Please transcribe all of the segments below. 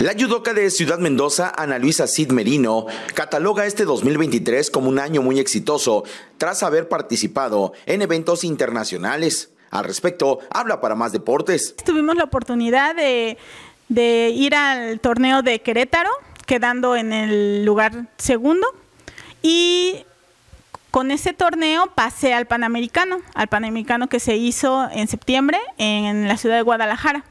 La judoka de Ciudad Mendoza, Ana Luisa Cid Merino, cataloga este 2023 como un año muy exitoso tras haber participado en eventos internacionales. Al respecto, habla para más deportes. Tuvimos la oportunidad de, de ir al torneo de Querétaro, quedando en el lugar segundo, y con ese torneo pasé al Panamericano, al Panamericano que se hizo en septiembre en la ciudad de Guadalajara.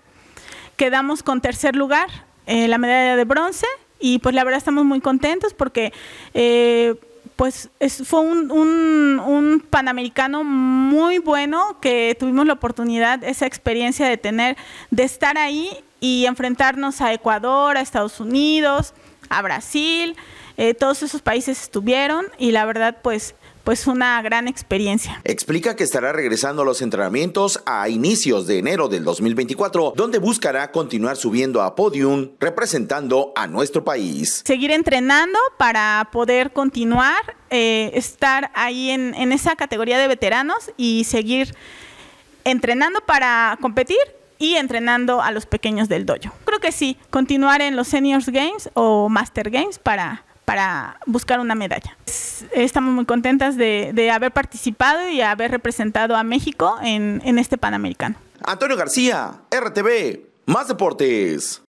Quedamos con tercer lugar eh, la medalla de bronce y pues la verdad estamos muy contentos porque eh, pues fue un, un, panamericano muy bueno que tuvimos la oportunidad, esa experiencia de tener, de estar ahí y enfrentarnos a Ecuador, a Estados Unidos, a Brasil, eh, todos esos países estuvieron y la verdad pues pues una gran experiencia. Explica que estará regresando a los entrenamientos a inicios de enero del 2024, donde buscará continuar subiendo a podium representando a nuestro país. Seguir entrenando para poder continuar, eh, estar ahí en esa categoría de veteranos y seguir entrenando para competir y entrenando a los pequeños del dojo. Creo que sí, continuar en los Seniors Games o Master Games para, para buscar una medalla. Estamos muy contentas de, haber participado y haber representado a México en, en este Panamericano. Antonio García, RTV, más deportes.